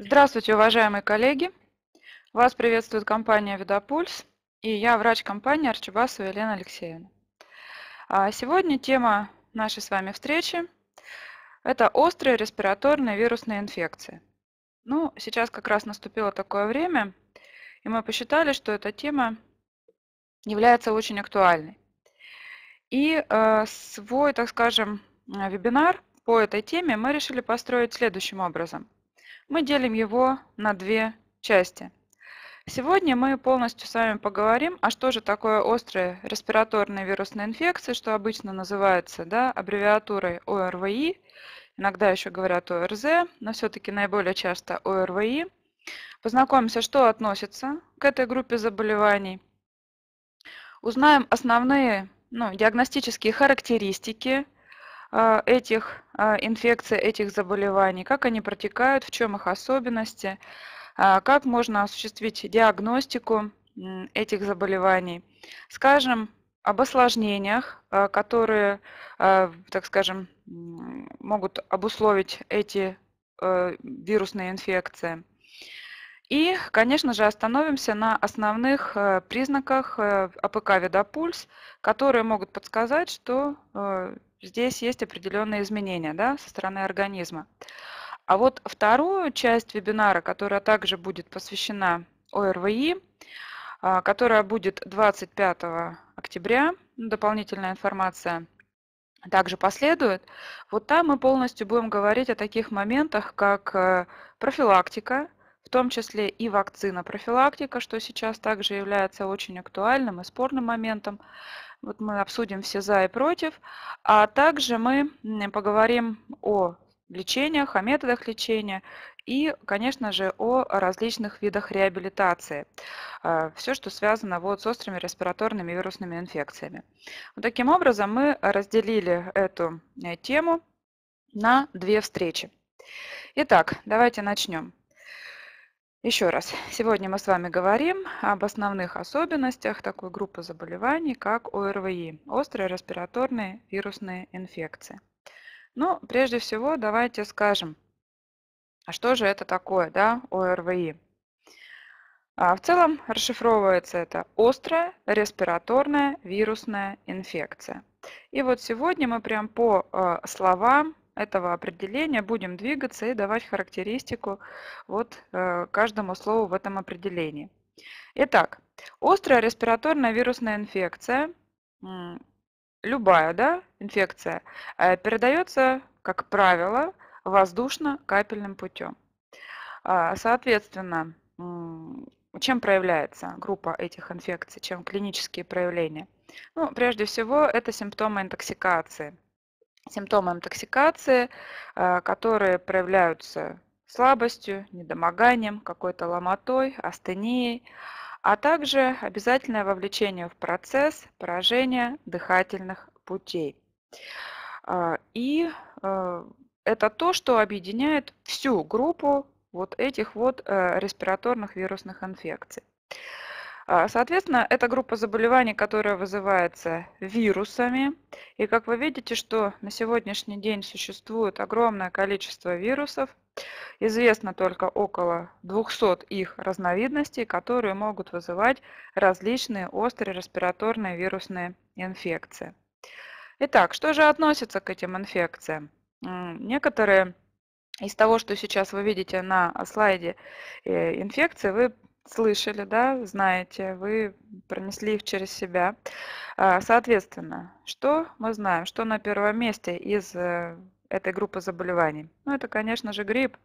Здравствуйте, уважаемые коллеги. Вас приветствует компания «Видопульс» и я врач компании Арчебасова Елена Алексеевна. А сегодня тема нашей с вами встречи – это острые респираторные вирусные инфекции. Ну, сейчас как раз наступило такое время, и мы посчитали, что эта тема является очень актуальной. И э, свой, так скажем, э, вебинар по этой теме мы решили построить следующим образом – мы делим его на две части. Сегодня мы полностью с вами поговорим, а что же такое острая респираторная вирусная инфекция, что обычно называется да, аббревиатурой ОРВИ, иногда еще говорят ОРЗ, но все-таки наиболее часто ОРВИ. Познакомимся, что относится к этой группе заболеваний. Узнаем основные ну, диагностические характеристики, а, этих а, инфекций, этих заболеваний, как они протекают, в чем их особенности, а, как можно осуществить диагностику этих заболеваний. Скажем, об осложнениях, которые, так скажем, могут обусловить эти э, вирусные инфекции. И, конечно же, остановимся на основных э, признаках э, АПК-видопульс, которые могут подсказать, что Здесь есть определенные изменения да, со стороны организма. А вот вторую часть вебинара, которая также будет посвящена ОРВИ, а, которая будет 25 октября, ну, дополнительная информация также последует. Вот там мы полностью будем говорить о таких моментах, как э, профилактика, в том числе и вакцина профилактика, что сейчас также является очень актуальным и спорным моментом. Вот мы обсудим все за и против. А также мы поговорим о лечениях, о методах лечения и, конечно же, о различных видах реабилитации. А, все, что связано вот с острыми респираторными вирусными инфекциями. Вот таким образом мы разделили эту э, тему на две встречи. Итак, давайте начнем. Еще раз, сегодня мы с вами говорим об основных особенностях такой группы заболеваний, как ОРВИ, острые респираторные вирусные инфекции. Ну, прежде всего, давайте скажем, а что же это такое, да, ОРВИ? А в целом расшифровывается это острая респираторная вирусная инфекция. И вот сегодня мы прям по а, словам этого определения будем двигаться и давать характеристику вот э, каждому слову в этом определении. Итак, острая респираторная вирусная инфекция, любая да, инфекция, э, передается, как правило, воздушно-капельным путем. А, соответственно, чем проявляется группа этих инфекций, чем клинические проявления? Ну, прежде всего, это симптомы интоксикации – симптомы интоксикации, а, которые проявляются слабостью, недомоганием, какой-то ломотой, астенией, а также обязательное вовлечение в процесс поражения дыхательных путей. А, и а, это то, что объединяет всю группу вот этих вот э, респираторных вирусных инфекций. А, соответственно, это группа заболеваний, которая вызывается вирусами. И как вы видите, что на сегодняшний день существует огромное количество вирусов. Известно только около 200 их разновидностей, которые могут вызывать различные острые респираторные вирусные инфекции. Итак, что же относится к этим инфекциям? Некоторые из того, что сейчас вы видите на слайде э, инфекции, вы слышали, да, знаете, вы пронесли их через себя. А, соответственно, что мы знаем, что на первом месте из э, этой группы заболеваний? Ну, это, конечно же, грипп.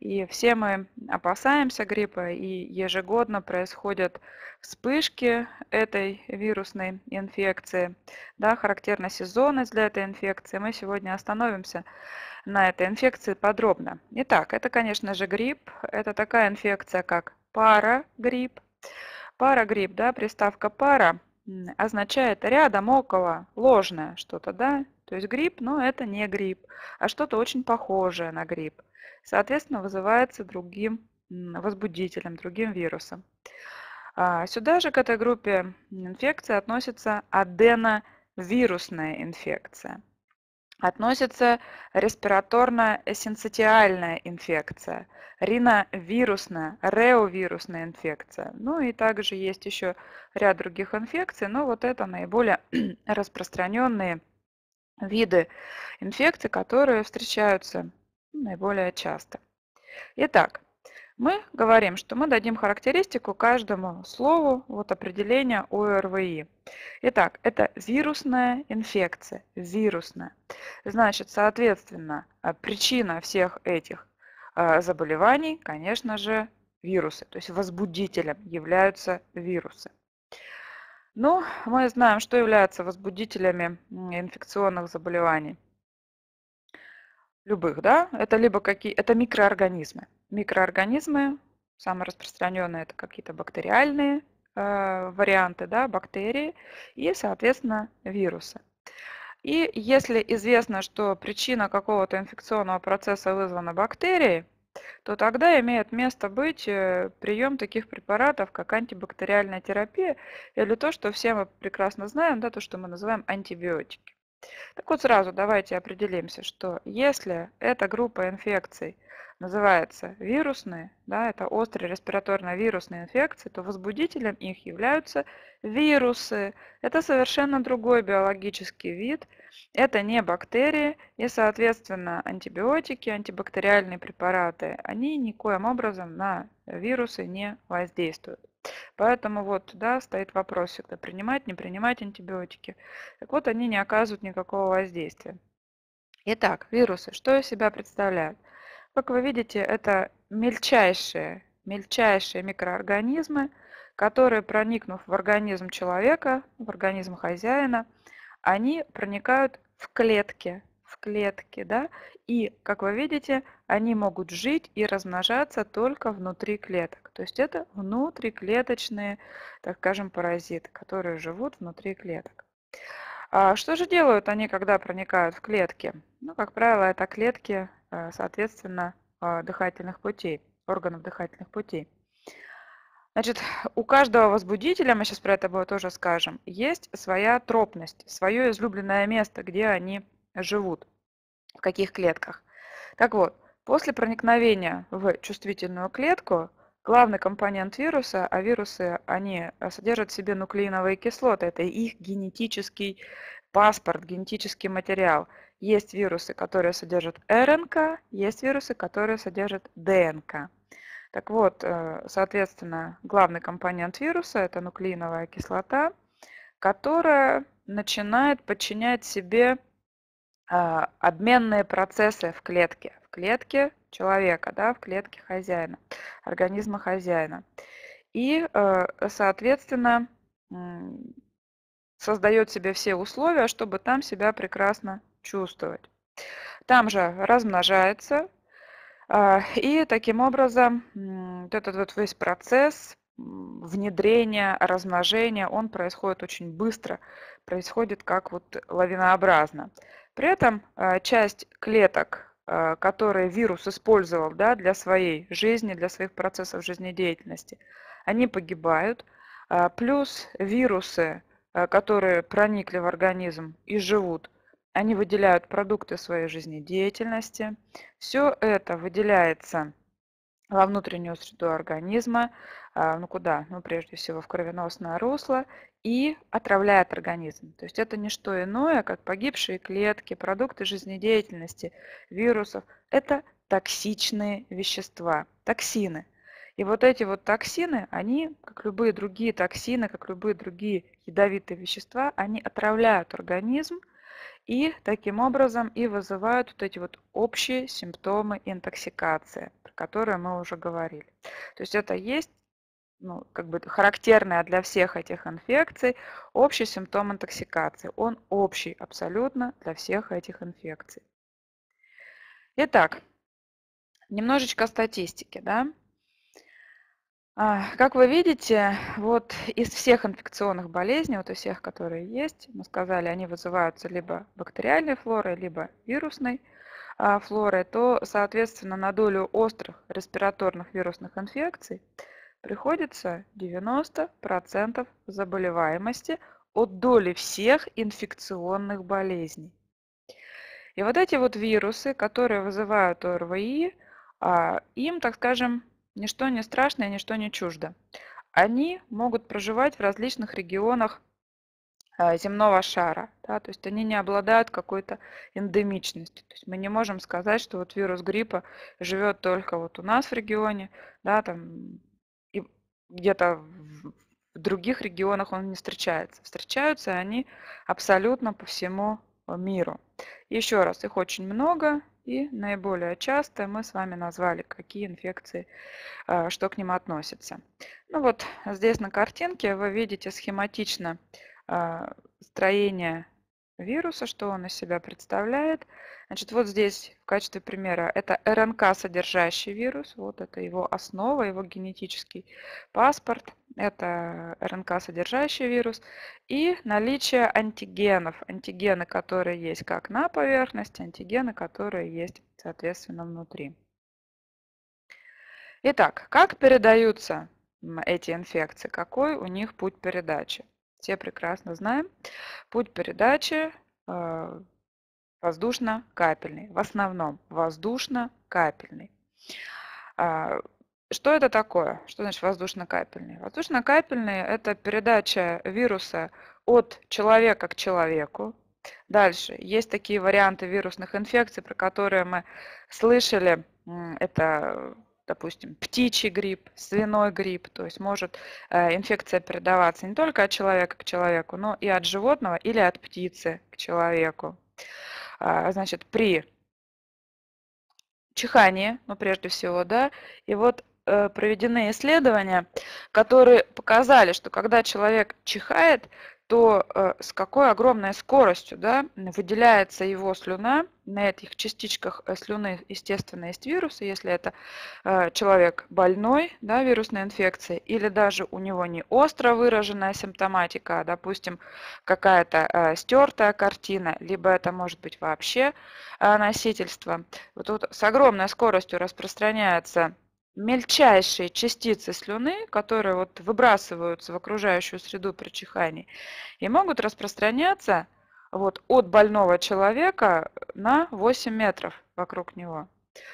И все мы опасаемся гриппа, и ежегодно происходят вспышки этой вирусной инфекции. Да, характерна сезонность для этой инфекции. Мы сегодня остановимся на этой инфекции подробно. Итак, это, конечно же, грипп. Это такая инфекция, как пара пара Парагрипп, да, приставка пара означает рядом, около, ложное что-то, да? То есть грипп, но это не грипп, а что-то очень похожее на грипп. Соответственно, вызывается другим возбудителем, другим вирусом. А, сюда же к этой группе инфекции относится аденовирусная инфекция относится респираторно-синцитиальная инфекция, риновирусная, реовирусная инфекция. Ну и также есть еще ряд других инфекций, но вот это наиболее распространенные виды инфекций, которые встречаются ну, наиболее часто. Итак, мы говорим, что мы дадим характеристику каждому слову, вот определение ОРВИ. Итак, это вирусная инфекция, вирусная. Значит, соответственно, э, причина всех этих э, заболеваний, конечно же, вирусы. То есть возбудителем являются вирусы. Ну, мы знаем, что являются возбудителями инфекционных заболеваний. Любых, да? Это либо какие... Это микроорганизмы микроорганизмы. Самые распространенные это какие-то бактериальные э, варианты, да, бактерии и, соответственно, вирусы. И если известно, что причина какого-то инфекционного процесса вызвана бактерией, то тогда имеет место быть э, прием таких препаратов, как антибактериальная терапия, или то, что все мы прекрасно знаем, да, то, что мы называем антибиотики. Так вот сразу давайте определимся, что если эта группа инфекций называется вирусные, да, это острые респираторно-вирусные инфекции, то возбудителем их являются вирусы. Это совершенно другой биологический вид, это не бактерии, и, соответственно, антибиотики, антибактериальные препараты, они никоим образом на вирусы не воздействуют. Поэтому вот, да, стоит вопрос всегда, принимать, не принимать антибиотики. Так вот, они не оказывают никакого воздействия. Итак, вирусы, что из себя представляют? Как вы видите, это мельчайшие, мельчайшие микроорганизмы, которые, проникнув в организм человека, в организм хозяина, они проникают в клетки в клетке, да, и, как вы видите, они могут жить и размножаться только внутри клеток. То есть это внутриклеточные, так скажем, паразиты, которые живут внутри клеток. А что же делают они, когда проникают в клетки? Ну, как правило, это клетки, э, соответственно, э, дыхательных путей, органов дыхательных путей. Значит, у каждого возбудителя, мы сейчас про это тоже скажем, есть своя тропность, свое излюбленное место, где они живут, в каких клетках. Так вот, после проникновения в чувствительную клетку главный компонент вируса, а вирусы, они э, содержат в себе нуклеиновые кислоты, это их генетический паспорт, генетический материал. Есть вирусы, которые содержат РНК, есть вирусы, которые содержат ДНК. Так вот, э, соответственно, главный компонент вируса – это нуклеиновая кислота, которая начинает подчинять себе а, обменные процессы в клетке, в клетке человека, да, в клетке хозяина, организма хозяина. И, э, соответственно, создает себе все условия, чтобы там себя прекрасно чувствовать. Там же размножается, а, и таким образом этот вот весь процесс внедрения, размножения, он происходит очень быстро, происходит как вот лавинообразно. При этом а, часть клеток, а, которые вирус использовал да, для своей жизни, для своих процессов жизнедеятельности, они погибают. А, плюс вирусы, которые проникли в организм и живут, они выделяют продукты своей жизнедеятельности. Все это выделяется во внутреннюю среду организма, а, ну куда? Ну, прежде всего, в кровеносное русло и отравляет организм. То есть это не что иное, как погибшие клетки, продукты жизнедеятельности, вирусов. Это токсичные вещества, токсины. И вот эти вот токсины, они, как любые другие токсины, как любые другие ядовитые вещества, они отравляют организм, и таким образом и вызывают вот эти вот общие симптомы интоксикации, про которые мы уже говорили. То есть это есть ну, как бы характерная для всех этих инфекций общий симптом интоксикации. Он общий абсолютно для всех этих инфекций. Итак, немножечко статистики. Да? А, как вы видите, вот из всех инфекционных болезней, вот из всех, которые есть, мы сказали, они вызываются либо бактериальной флорой, либо вирусной а, флорой, то, соответственно, на долю острых респираторных вирусных инфекций приходится 90% заболеваемости от доли всех инфекционных болезней. И вот эти вот вирусы, которые вызывают ОРВИ, а, им, так скажем, ничто не страшно ничто не чуждо. Они могут проживать в различных регионах а, земного шара, да, то есть они не обладают какой-то эндемичностью. То есть мы не можем сказать, что вот вирус гриппа живет только вот у нас в регионе, да, там и где-то в других регионах он не встречается. Встречаются они абсолютно по всему миру. Еще раз, их очень много, и наиболее часто мы с вами назвали, какие инфекции, а, что к ним относится. Ну вот здесь на картинке вы видите схематично а, строение вируса, что он из себя представляет. Значит, вот здесь в качестве примера это РНК, содержащий вирус, вот это его основа, его генетический паспорт, это РНК, содержащий вирус, и наличие антигенов, антигены, которые есть как на поверхности, антигены, которые есть, соответственно, внутри. Итак, как передаются эти инфекции, какой у них путь передачи? все прекрасно знаем. Путь передачи а, воздушно-капельный. В основном воздушно-капельный. А, что это такое? Что значит воздушно-капельный? Воздушно-капельный – это передача вируса от человека к человеку. Дальше. Есть такие варианты вирусных инфекций, про которые мы слышали. Это допустим, птичий грипп, свиной грипп, то есть может э, инфекция передаваться не только от человека к человеку, но и от животного или от птицы к человеку. Э, значит, при чихании, ну прежде всего, да, и вот э, проведены исследования, которые показали, что когда человек чихает, то э, с какой огромной скоростью да, выделяется его слюна, на этих частичках э, слюны, естественно, есть вирусы, если это э, человек больной да, вирусной инфекцией, или даже у него не остро выраженная симптоматика, а, допустим, какая-то стертая картина, либо это может быть вообще носительство. Вот тут с огромной скоростью распространяется мельчайшие частицы слюны, которые вот выбрасываются в окружающую среду при чихании, и могут распространяться вот от больного человека на 8 метров вокруг него.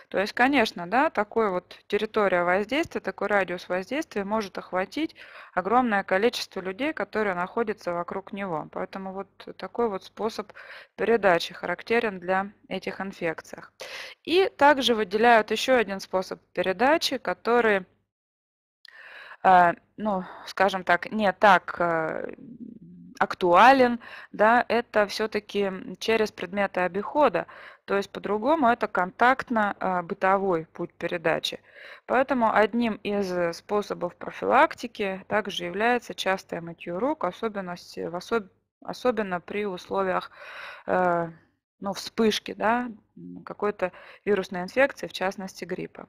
То есть, конечно, да, такой вот территория воздействия, такой радиус воздействия может охватить огромное количество людей, которые находятся вокруг него. Поэтому вот такой вот способ передачи характерен для этих инфекций. И также выделяют еще один способ передачи, который э, ну, скажем так, не так э, актуален, да, это все-таки через предметы обихода, то есть по-другому это контактно-бытовой а, путь передачи. Поэтому одним из э, способов профилактики также является частое мытье рук, особенность, в особ, особенно при условиях э, ну, вспышки да, какой-то вирусной инфекции, в частности гриппа.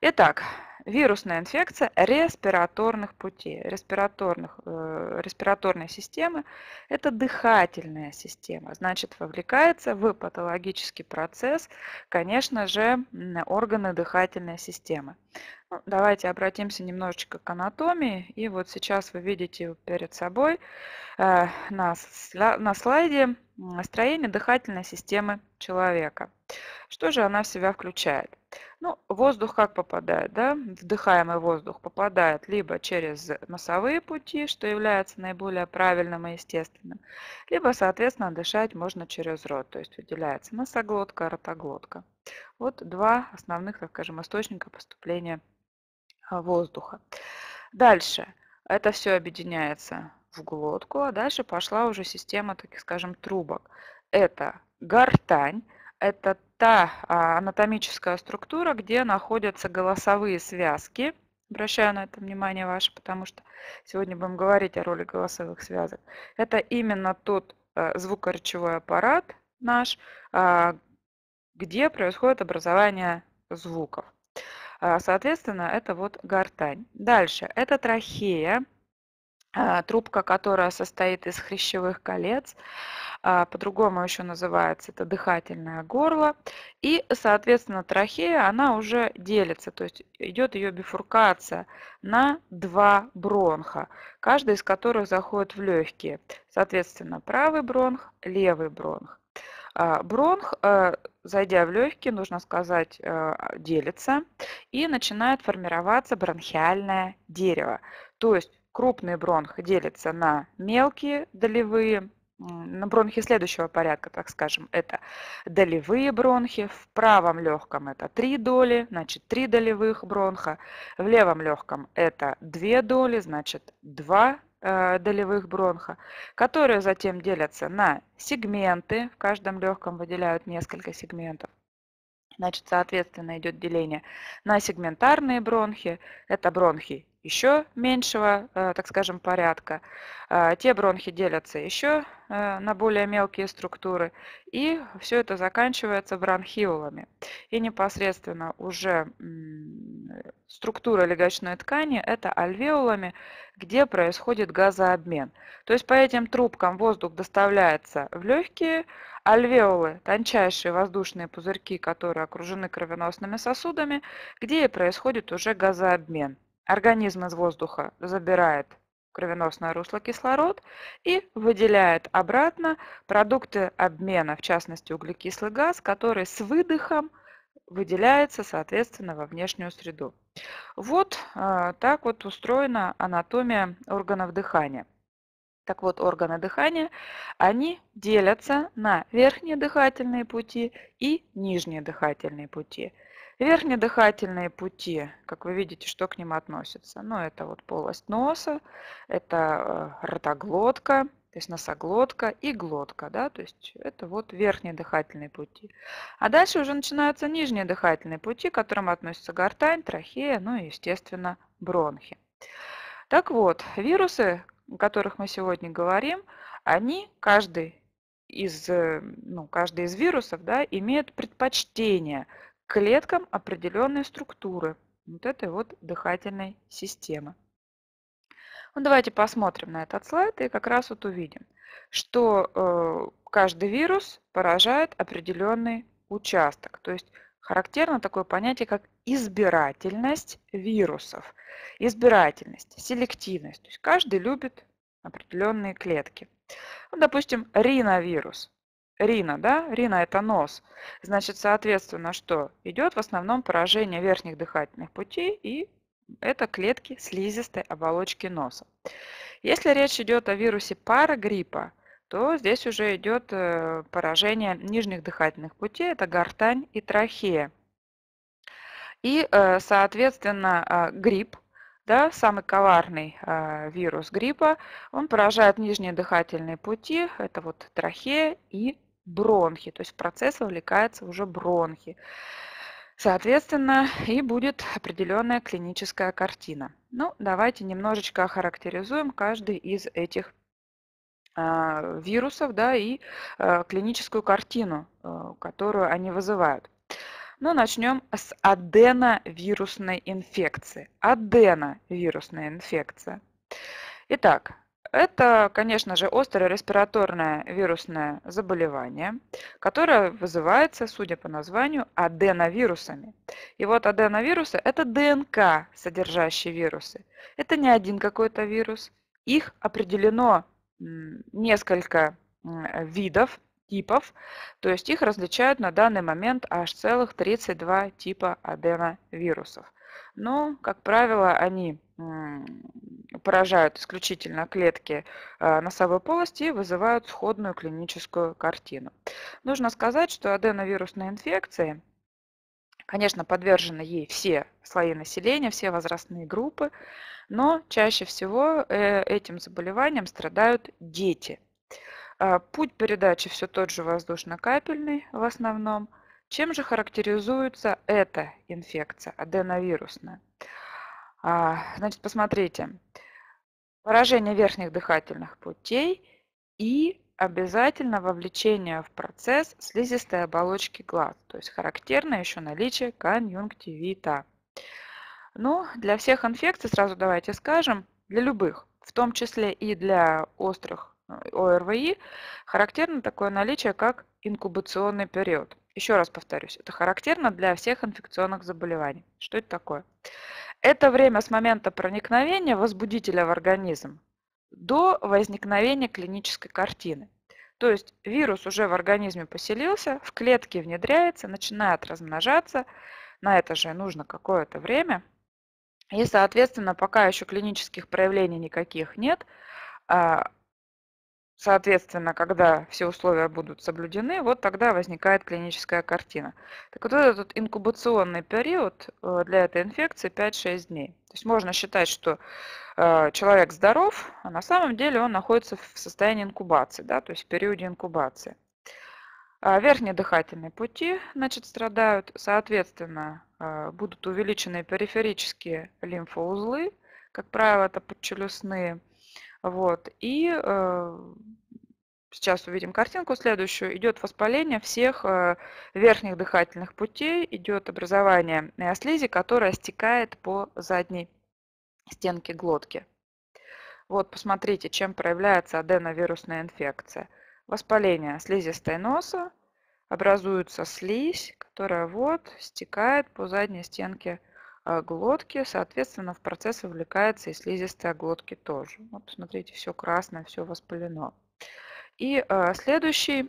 Итак, вирусная инфекция респираторных путей, респираторных, э, респираторной системы – это дыхательная система, значит, вовлекается в патологический процесс, конечно же, органы дыхательной системы. Ну, давайте обратимся немножечко к анатомии. И вот сейчас вы видите перед собой э, на, на слайде строение дыхательной системы человека. Что же она в себя включает? Ну, воздух как попадает, да? Вдыхаемый воздух попадает либо через носовые пути, что является наиболее правильным и естественным, либо, соответственно, дышать можно через рот, то есть выделяется носоглотка, ротоглотка. Вот два основных, так скажем, источника поступления а, воздуха. Дальше. Это все объединяется в глотку, а дальше пошла уже система, таких, скажем, трубок. Это гортань, это та а, анатомическая структура, где находятся голосовые связки. Обращаю на это внимание ваше, потому что сегодня будем говорить о роли голосовых связок. Это именно тот э, звукоречевой аппарат наш, а, где происходит образование звуков. А, соответственно, это вот гортань. Дальше, это трахея, а, трубка, которая состоит из хрящевых колец, а, по-другому еще называется это дыхательное горло, и, соответственно, трахея, она уже делится, то есть идет ее бифуркация на два бронха, каждый из которых заходит в легкие, соответственно, правый бронх, левый бронх. А, бронх, э, зайдя в легкие, нужно сказать, э, делится и начинает формироваться бронхиальное дерево. То есть крупный бронх делится на мелкие долевые, на бронхи следующего порядка, так скажем, это долевые бронхи, в правом легком это три доли, значит три долевых бронха, в левом легком это две доли, значит два э, долевых бронха, которые затем делятся на сегменты, в каждом легком выделяют несколько сегментов. Значит, соответственно, идет деление на сегментарные бронхи, это бронхи еще меньшего, э, так скажем, порядка. Э, те бронхи делятся еще э, на более мелкие структуры, и все это заканчивается бронхиолами. И непосредственно уже структура легочной ткани – это альвеолами, где происходит газообмен. То есть по этим трубкам воздух доставляется в легкие, альвеолы – тончайшие воздушные пузырьки, которые окружены кровеносными сосудами, где и происходит уже газообмен. Организм из воздуха забирает кровеносное русло кислород и выделяет обратно продукты обмена, в частности углекислый газ, который с выдохом выделяется, соответственно, во внешнюю среду. Вот э, так вот устроена анатомия органов дыхания. Так вот, органы дыхания, они делятся на верхние дыхательные пути и нижние дыхательные пути. Верхние дыхательные пути, как вы видите, что к ним относится? Ну, это вот полость носа, это э, ротоглотка, то есть носоглотка и глотка, да, то есть это вот верхние дыхательные пути. А дальше уже начинаются нижние дыхательные пути, к которым относятся гортань, трахея, ну и, естественно, бронхи. Так вот, вирусы, о которых мы сегодня говорим, они каждый из, э, ну, каждый из вирусов да, имеет предпочтение – клеткам определенной структуры вот этой вот дыхательной системы. Ну, давайте посмотрим на этот слайд и как раз вот увидим, что э, каждый вирус поражает определенный участок. То есть характерно такое понятие, как избирательность вирусов. Избирательность, селективность. То есть каждый любит определенные клетки. Ну, допустим, риновирус рина, да? Рина – это нос. Значит, соответственно, что? Идет в основном поражение верхних дыхательных путей и это клетки слизистой оболочки носа. Если речь идет о вирусе парагриппа, то здесь уже идет э, поражение нижних дыхательных путей, это гортань и трахея. И, э, соответственно, а, грипп, да, самый коварный а, вирус гриппа, он поражает нижние дыхательные пути, это вот трахея и бронхи, то есть в процесс вовлекаются уже бронхи. Соответственно, и будет определенная клиническая картина. Ну, давайте немножечко охарактеризуем каждый из этих э, вирусов, да, и э, клиническую картину, э, которую они вызывают. Ну, начнем с аденовирусной инфекции. Аденовирусная инфекция. Итак, это, конечно же, острое респираторное вирусное заболевание, которое вызывается, судя по названию, аденовирусами. И вот аденовирусы – это ДНК, содержащие вирусы. Это не один какой-то вирус. Их определено несколько видов, типов, то есть их различают на данный момент аж целых 32 типа аденовирусов но, как правило, они поражают исключительно клетки а, носовой полости и вызывают сходную клиническую картину. Нужно сказать, что аденовирусные инфекции, конечно, подвержены ей все слои населения, все возрастные группы, но чаще всего э, этим заболеванием страдают дети. А, путь передачи все тот же воздушно-капельный в основном – чем же характеризуется эта инфекция аденовирусная? А, значит, посмотрите. Поражение верхних дыхательных путей и обязательно вовлечение в процесс слизистой оболочки глаз, то есть характерно еще наличие конъюнктивита. Ну, для всех инфекций, сразу давайте скажем, для любых, в том числе и для острых э, ОРВИ, характерно такое наличие, как инкубационный период – еще раз повторюсь, это характерно для всех инфекционных заболеваний. Что это такое? Это время с момента проникновения возбудителя в организм до возникновения клинической картины. То есть вирус уже в организме поселился, в клетке внедряется, начинает размножаться. На это же нужно какое-то время. И, соответственно, пока еще клинических проявлений никаких нет, а, Соответственно, когда все условия будут соблюдены, вот тогда возникает клиническая картина. Так вот этот инкубационный период э, для этой инфекции 5-6 дней. То есть можно считать, что э, человек здоров, а на самом деле он находится в состоянии инкубации, да, то есть в периоде инкубации. А верхние дыхательные пути значит, страдают, соответственно, э, будут увеличены периферические лимфоузлы, как правило, это подчелюстные, вот. И э, сейчас увидим картинку следующую, идет воспаление всех э, верхних дыхательных путей, идет образование э, слизи, которая стекает по задней стенке глотки. Вот, посмотрите, чем проявляется аденовирусная инфекция. Воспаление слизистой носа, образуется слизь, которая вот стекает по задней стенке а, глотки, соответственно, в процесс вовлекается и слизистая глотки тоже. Вот посмотрите, все красное, все воспалено. И а, следующий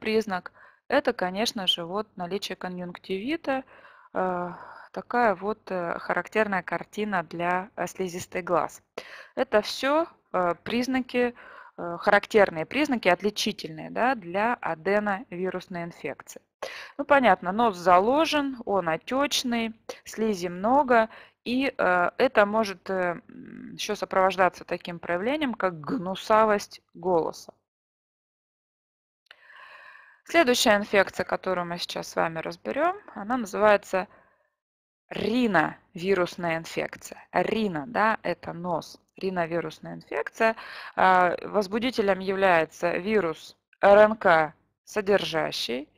признак – это, конечно же, вот наличие конъюнктивита. А, такая вот э, характерная картина для э, слизистой глаз. Это все признаки, э, характерные признаки, отличительные да, для аденовирусной инфекции. Ну, понятно, нос заложен, он отечный, слизи много, и э, это может э, еще сопровождаться таким проявлением, как гнусавость голоса. Следующая инфекция, которую мы сейчас с вами разберем, она называется риновирусная инфекция. Рина, да, это нос. Риновирусная инфекция. А, возбудителем является вирус РНК содержащий.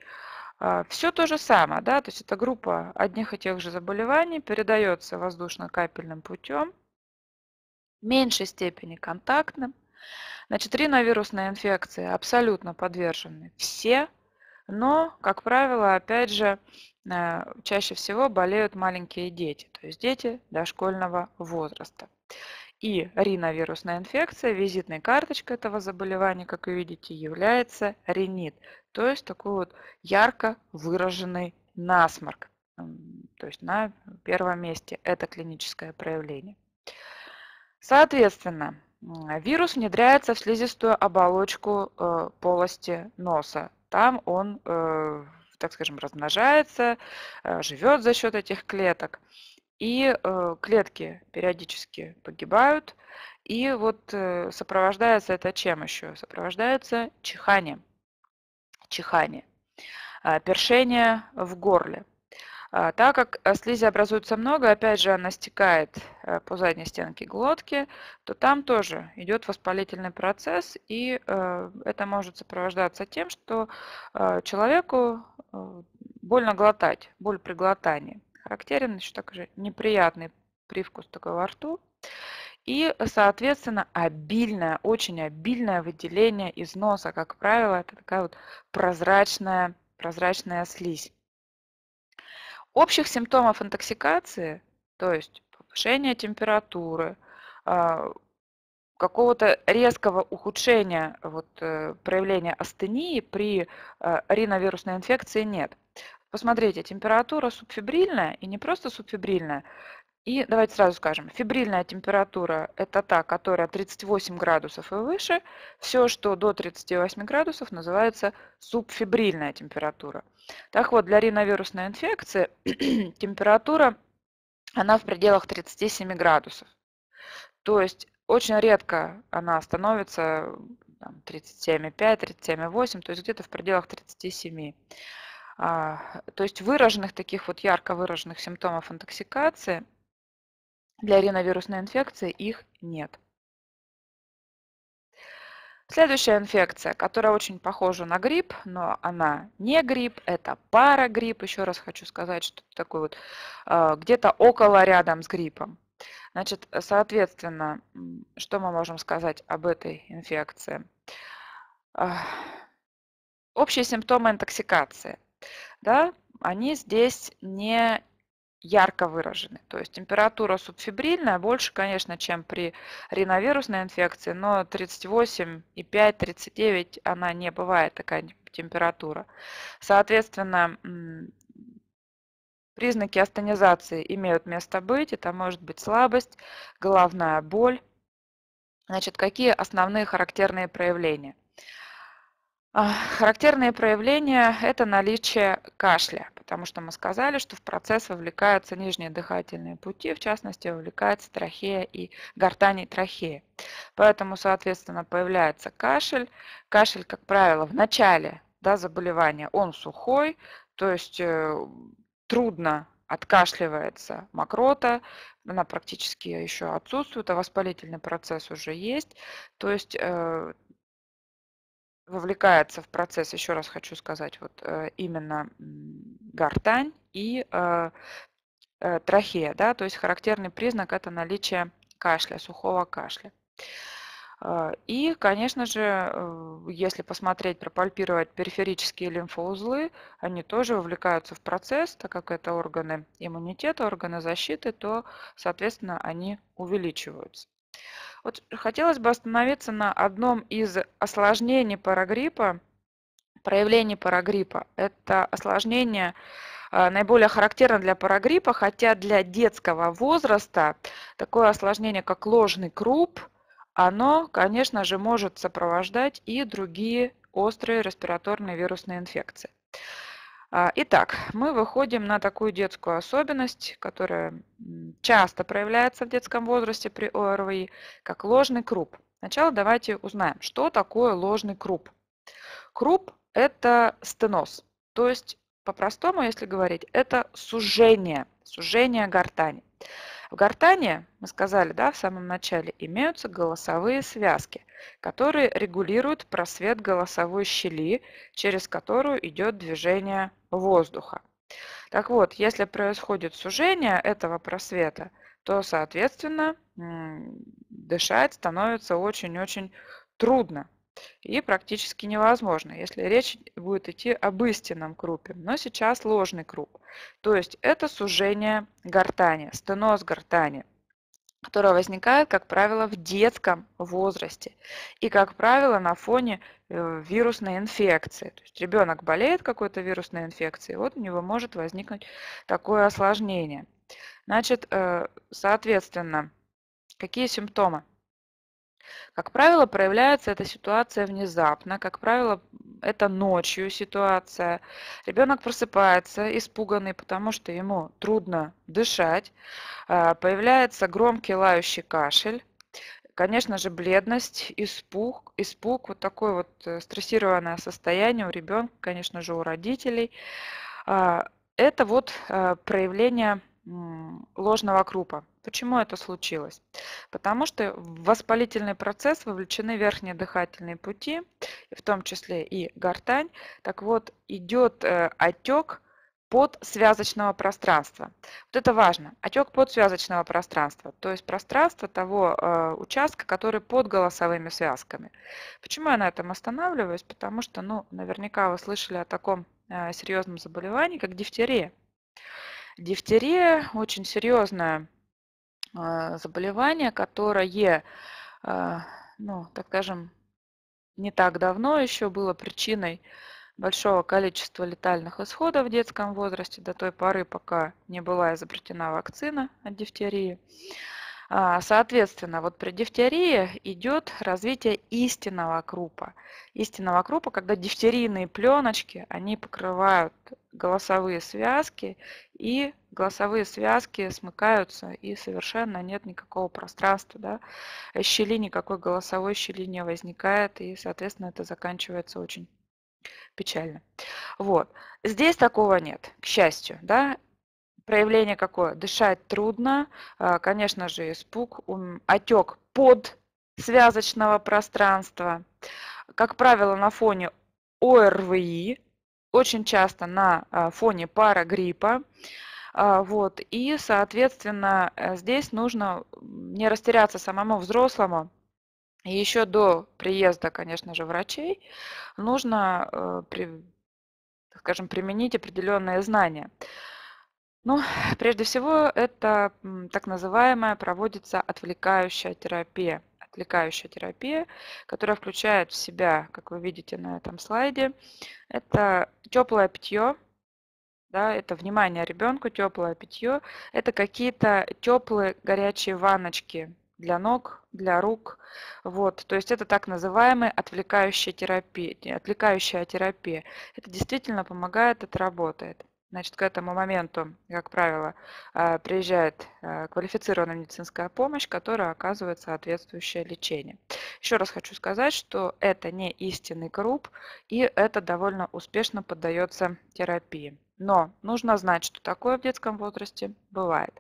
А, все то же самое, да, то есть это группа одних и тех же заболеваний, передается воздушно-капельным путем, в меньшей степени контактным. Значит, риновирусные инфекции абсолютно подвержены все, но, как правило, опять же, э, чаще всего болеют маленькие дети, то есть дети дошкольного возраста. И риновирусная инфекция, визитной карточкой этого заболевания, как вы видите, является ринит, то есть такой вот ярко выраженный насморк, то есть на первом месте это клиническое проявление. Соответственно, вирус внедряется в слизистую оболочку э, полости носа. Там он, э, так скажем, размножается, э, живет за счет этих клеток и э, клетки периодически погибают. И вот э, сопровождается это чем еще? Сопровождается чиханием, чихание, э, першение в горле. А, так как э, слизи образуется много, опять же она стекает э, по задней стенке глотки, то там тоже идет воспалительный процесс, и э, это может сопровождаться тем, что э, человеку э, больно глотать, боль при глотании. Характерен еще также неприятный привкус такой во рту. И, соответственно, обильное, очень обильное выделение из носа, как правило, это такая вот прозрачная, прозрачная слизь. Общих симптомов интоксикации, то есть повышение температуры, а, какого-то резкого ухудшения вот, э, проявления астении при э, риновирусной инфекции нет – Посмотрите, температура субфибрильная и не просто субфибрильная. И давайте сразу скажем, фибрильная температура – это та, которая 38 градусов и выше. Все, что до 38 градусов, называется субфибрильная температура. Так вот, для риновирусной инфекции температура, она в пределах 37 градусов. То есть очень редко она становится 37,5, 37,8, то есть где-то в пределах 37. А, то есть выраженных таких вот ярко выраженных симптомов интоксикации для риновирусной инфекции их нет. Следующая инфекция, которая очень похожа на грипп, но она не грипп, это парагрипп. Еще раз хочу сказать, что это такой вот а, где-то около рядом с гриппом. Значит, соответственно, что мы можем сказать об этой инфекции? Общие симптомы интоксикации да, они здесь не ярко выражены. То есть температура субфибрильная больше, конечно, чем при риновирусной инфекции, но 38,5-39 она не бывает такая температура. Соответственно, признаки астенизации имеют место быть. Это может быть слабость, головная боль. Значит, какие основные характерные проявления? А, характерные проявления – это наличие кашля, потому что мы сказали, что в процесс вовлекаются нижние дыхательные пути, в частности, вовлекается трахея и гортани и трахея. Поэтому, соответственно, появляется кашель. Кашель, как правило, в начале да, заболевания он сухой, то есть э, трудно откашливается мокрота, она практически еще отсутствует, а воспалительный процесс уже есть. То есть э, вовлекается в процесс, еще раз хочу сказать, вот э, именно гортань и э, э, трахея, да, то есть характерный признак это наличие кашля, сухого кашля. И, конечно же, если посмотреть, пропальпировать периферические лимфоузлы, они тоже вовлекаются в процесс, так как это органы иммунитета, органы защиты, то, соответственно, они увеличиваются. Вот хотелось бы остановиться на одном из осложнений парагриппа, проявлений парагриппа. Это осложнение э, наиболее характерно для парагриппа, хотя для детского возраста такое осложнение, как ложный круп, оно, конечно же, может сопровождать и другие острые респираторные вирусные инфекции. А, итак, мы выходим на такую детскую особенность, которая часто проявляется в детском возрасте при ОРВИ, как ложный круп. Сначала давайте узнаем, что такое ложный круп. Круп – это стеноз, то есть по-простому, если говорить, это сужение, сужение гортани. В гортани, мы сказали да, в самом начале, имеются голосовые связки, которые регулируют просвет голосовой щели, через которую идет движение воздуха. Так вот, если происходит сужение этого просвета, то, соответственно, дышать становится очень-очень трудно и практически невозможно, если речь будет идти об истинном крупе, но сейчас ложный круп. То есть это сужение гортани, стеноз гортани – которая возникает, как правило, в детском возрасте и, как правило, на фоне э, вирусной инфекции. То есть ребенок болеет какой-то вирусной инфекцией, вот у него может возникнуть такое осложнение. Значит, э, соответственно, какие симптомы? Как правило, проявляется эта ситуация внезапно, как правило, это ночью ситуация. Ребенок просыпается, испуганный, потому что ему трудно дышать, а, появляется громкий лающий кашель, конечно же, бледность, испуг, испуг, вот такое вот э, стрессированное состояние у ребенка, конечно же, у родителей. А, это вот э, проявление ложного крупа. Почему это случилось? Потому что в воспалительный процесс вовлечены верхние дыхательные пути, в том числе и гортань. Так вот, идет э, отек под связочного пространства. Вот это важно. Отек под связочного пространства, то есть пространство того э, участка, который под голосовыми связками. Почему я на этом останавливаюсь? Потому что, ну, наверняка вы слышали о таком э, серьезном заболевании, как дифтерия. Дифтерия – очень серьезная. А, заболевание, которое, а, ну, так скажем, не так давно еще было причиной большого количества летальных исходов в детском возрасте до той поры, пока не была изобретена вакцина от дифтерии. А, соответственно, вот при дифтерии идет развитие истинного крупа. Истинного крупа, когда дифтерийные пленочки, они покрывают голосовые связки, и голосовые связки смыкаются, и совершенно нет никакого пространства, да? щели, никакой голосовой щели не возникает, и, соответственно, это заканчивается очень печально. Вот. Здесь такого нет, к счастью, да, Проявление какое? Дышать трудно, а, конечно же, испуг, отек под связочного пространства. Как правило, на фоне ОРВИ, очень часто на а, фоне парагриппа. А, вот. И, соответственно, э, здесь нужно не растеряться самому взрослому. И еще до приезда, конечно же, врачей нужно, э, скажем, применить определенные знания. Ну, прежде всего, это так называемая проводится отвлекающая терапия. Отвлекающая терапия, которая включает в себя, как вы видите на этом слайде, это теплое питье, да, это внимание ребенку, теплое питье, это какие-то теплые горячие ванночки для ног, для рук. Вот, то есть это так называемая отвлекающая терапия. Отвлекающая терапия. Это действительно помогает, это работает. Значит, к этому моменту, как правило, э, приезжает э, квалифицированная медицинская помощь, которая оказывает соответствующее лечение. Еще раз хочу сказать, что это не истинный круп, и это довольно успешно поддается терапии. Но нужно знать, что такое в детском возрасте бывает.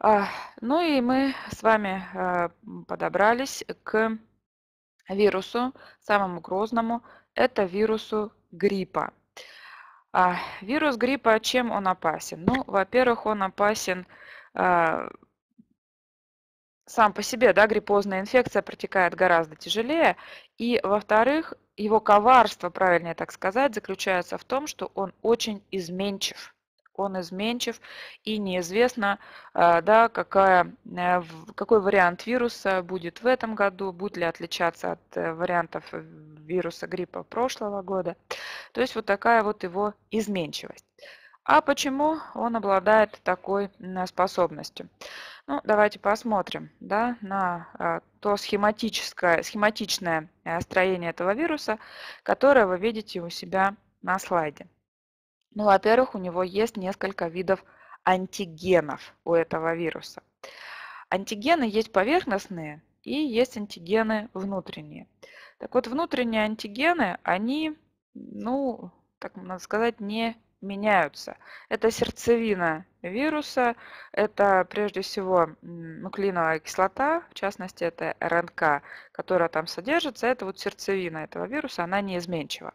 А, ну и мы с вами э, подобрались к вирусу, самому грозному, это вирусу гриппа – а вирус гриппа, чем он опасен? Ну, во-первых, он опасен э, сам по себе, да, гриппозная инфекция протекает гораздо тяжелее. И, во-вторых, его коварство, правильнее так сказать, заключается в том, что он очень изменчив он изменчив, и неизвестно, а, да, какая, э, какой вариант вируса будет в этом году, будет ли отличаться от э, вариантов э, вируса гриппа прошлого года. То есть вот такая вот его изменчивость. А почему он обладает такой способностью? Ну, давайте посмотрим да, на а, то схематическое, схематичное строение этого вируса, которое вы видите у себя на слайде. Ну, во-первых, у него есть несколько видов антигенов у этого вируса. Антигены есть поверхностные и есть антигены внутренние. Так вот, внутренние антигены, они, ну, так можно сказать, не меняются. Это сердцевина вируса, это прежде всего нуклеиновая кислота, в частности это РНК, которая там содержится, это вот сердцевина этого вируса, она неизменчива.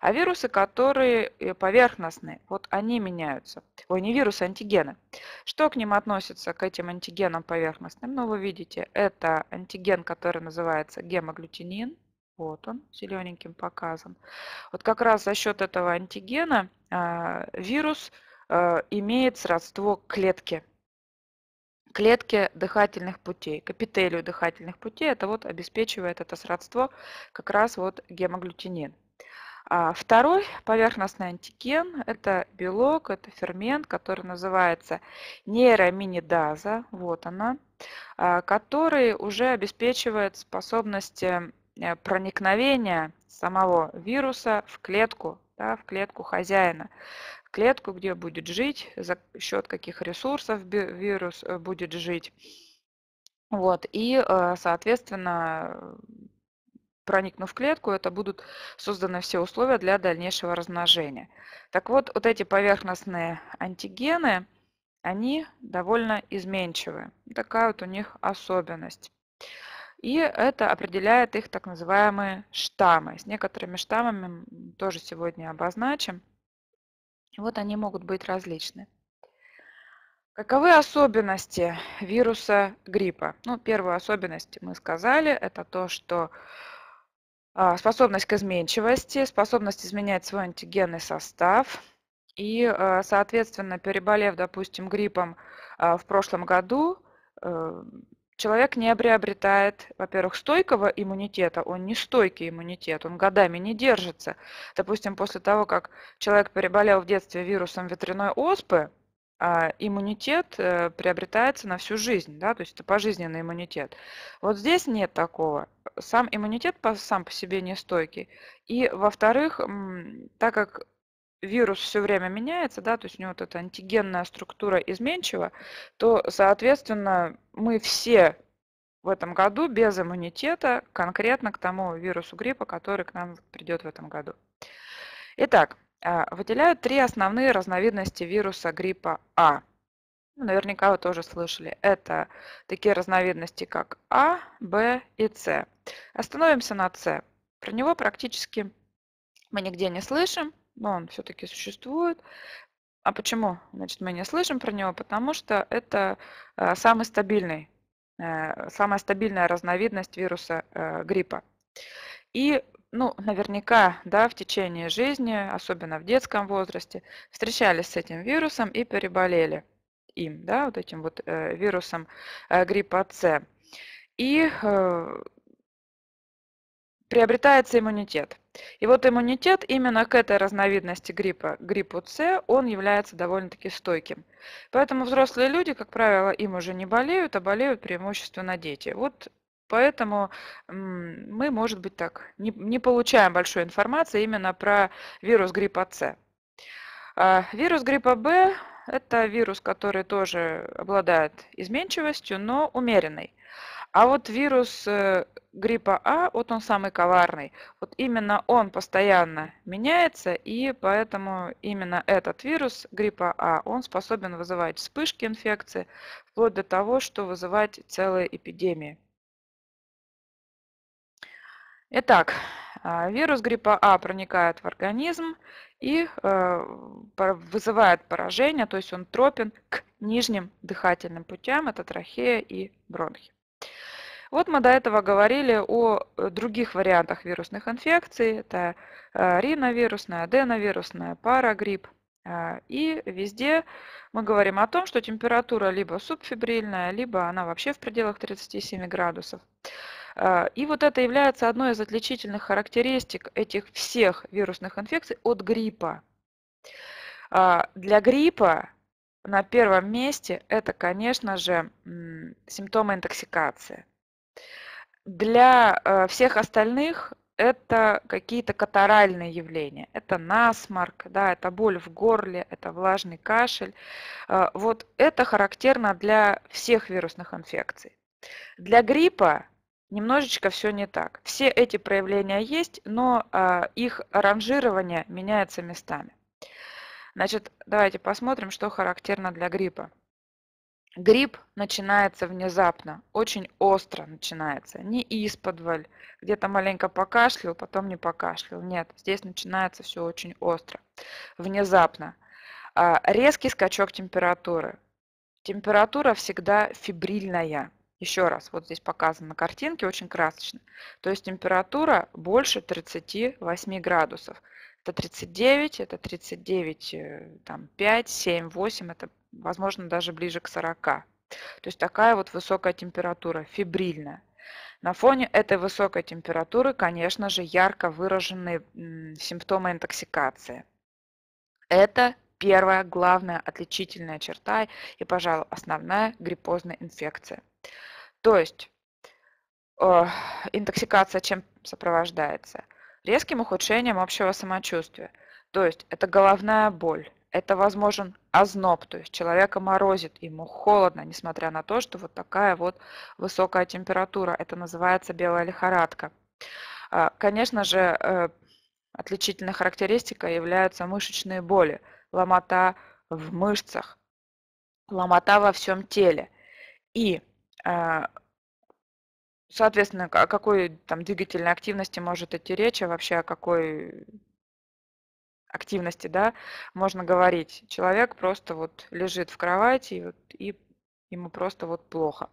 А вирусы, которые э, поверхностные, вот они меняются. Ой, не вирусы, а антигены. Что к ним относится, к этим антигенам поверхностным? Ну, вы видите, это антиген, который называется гемоглютинин, вот он, зелененьким показан. Вот как раз за счет этого антигена а, вирус а, имеет сродство клетки клетке дыхательных путей, капителю дыхательных путей, это вот обеспечивает это сродство как раз вот гемоглютинин. А второй поверхностный антиген – это белок, это фермент, который называется нейроминидаза, вот она, который уже обеспечивает способность Э, проникновения самого вируса в клетку, да, в клетку хозяина, в клетку, где будет жить, за счет каких ресурсов вирус э, будет жить. Вот, и, э, соответственно, проникнув в клетку, это будут созданы все условия для дальнейшего размножения. Так вот, вот эти поверхностные антигены, они довольно изменчивы. Такая вот у них особенность. И это определяет их так называемые штаммы. С некоторыми штаммами тоже сегодня обозначим. вот они могут быть различны. Каковы особенности вируса гриппа? Ну, первую особенность мы сказали, это то, что а, способность к изменчивости, способность изменять свой антигенный состав. И, а, соответственно, переболев, допустим, гриппом а, в прошлом году, э, человек не приобретает, во-первых, стойкого иммунитета, он не стойкий иммунитет, он годами не держится. Допустим, после того, как человек переболел в детстве вирусом ветряной оспы, а, иммунитет э, приобретается на всю жизнь, да, то есть это пожизненный иммунитет. Вот здесь нет такого. Сам иммунитет сам по себе не стойкий. И, во-вторых, так как вирус все время меняется, да, то есть у него вот эта антигенная структура изменчива, то, соответственно, мы все в этом году без иммунитета конкретно к тому вирусу гриппа, который к нам придет в этом году. Итак, а, выделяют три основные разновидности вируса гриппа А. Ну, наверняка вы тоже слышали. Это такие разновидности, как А, Б и С. Остановимся на С. Про него практически мы нигде не слышим, но он все-таки существует. А почему? Значит, мы не слышим про него, потому что это э, самый стабильный, э, самая стабильная разновидность вируса э, гриппа. И ну, наверняка, да, в течение жизни, особенно в детском возрасте, встречались с этим вирусом и переболели им, да, вот этим вот вирусом гриппа С. И приобретается иммунитет. И вот иммунитет именно к этой разновидности гриппа, гриппу С, он является довольно-таки стойким. Поэтому взрослые люди, как правило, им уже не болеют, а болеют преимущественно дети. Вот поэтому мы, может быть, так не, не получаем большой информации именно про вирус гриппа С. А, вирус гриппа Б – это вирус, который тоже обладает изменчивостью, но умеренной. А вот вирус э, гриппа А, вот он самый коварный. Вот именно он постоянно меняется, и поэтому именно этот вирус гриппа А, он способен вызывать вспышки инфекции, вплоть до того, что вызывать целые эпидемии. Итак, а, вирус гриппа А проникает в организм и э, вызывает поражение, то есть он тропен к нижним дыхательным путям, это трахея и бронхи. Вот мы до этого говорили о э, других вариантах вирусных инфекций. Это э, риновирусная, аденовирусная, парагрипп. Э, и везде мы говорим о том, что температура либо субфибрильная, либо она вообще в пределах 37 градусов. И вот это является одной из отличительных характеристик этих всех вирусных инфекций от гриппа. Для гриппа на первом месте это, конечно же, симптомы интоксикации. Для э, всех остальных это какие-то катаральные явления. Это насморк, да, это боль в горле, это влажный кашель. Э, вот это характерно для всех вирусных инфекций. Для гриппа немножечко все не так. Все эти проявления есть, но э, их ранжирование меняется местами. Значит, давайте посмотрим, что характерно для гриппа. Грипп начинается внезапно, очень остро начинается. Не из подваль, где-то маленько покашлял, потом не покашлял. Нет, здесь начинается все очень остро, внезапно. А, резкий скачок температуры. Температура всегда фибрильная. Еще раз, вот здесь показано на картинке, очень красочно. То есть температура больше 38 градусов. Это 39, это 39, э, там 5, 7, 8, это, возможно, даже ближе к 40. То есть такая вот высокая температура, фибрильная. На фоне этой высокой температуры, конечно же, ярко выражены симптомы интоксикации. Это первая главная отличительная черта и, пожалуй, основная гриппозная инфекция. То есть э, интоксикация чем сопровождается? резким ухудшением общего самочувствия. То есть это головная боль, это возможен озноб, то есть человека морозит, ему холодно, несмотря на то, что вот такая вот высокая температура. Это называется белая лихорадка. А, конечно же, э, отличительной характеристикой являются мышечные боли, ломота в мышцах, ломота во всем теле. И э, Соответственно, о какой там двигательной активности может идти речь, а вообще о какой активности, да, можно говорить. Человек просто вот лежит в кровати и, вот, и ему просто вот плохо.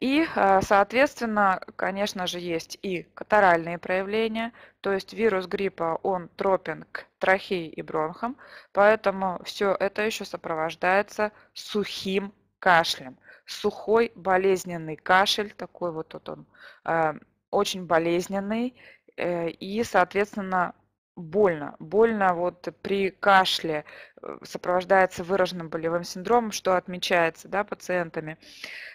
И, а, соответственно, конечно же, есть и катаральные проявления, то есть вирус гриппа, он тропен к трахеи и бронхам, поэтому все это еще сопровождается сухим кашлем сухой болезненный кашель, такой вот тут он, а, очень болезненный, э, и, соответственно, больно. Больно вот при кашле э, сопровождается выраженным болевым синдромом, что отмечается да, пациентами.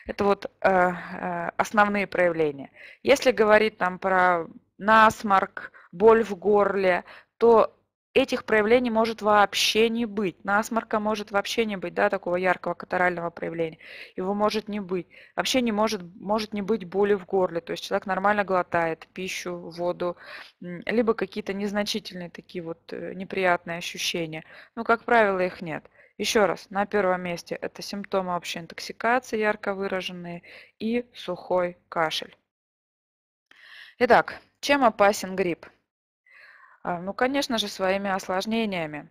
Это вот э, э, основные проявления. Если говорить там про насморк, боль в горле, то этих проявлений может вообще не быть. Насморка может вообще не быть, да, такого яркого катарального проявления. Его может не быть. Вообще не может, может не быть боли в горле. То есть человек нормально глотает пищу, воду, либо какие-то незначительные такие вот э, неприятные ощущения. Но, как правило, их нет. Еще раз, на первом месте это симптомы общей интоксикации, ярко выраженные, и сухой кашель. Итак, чем опасен грипп? А, ну, конечно же, своими осложнениями.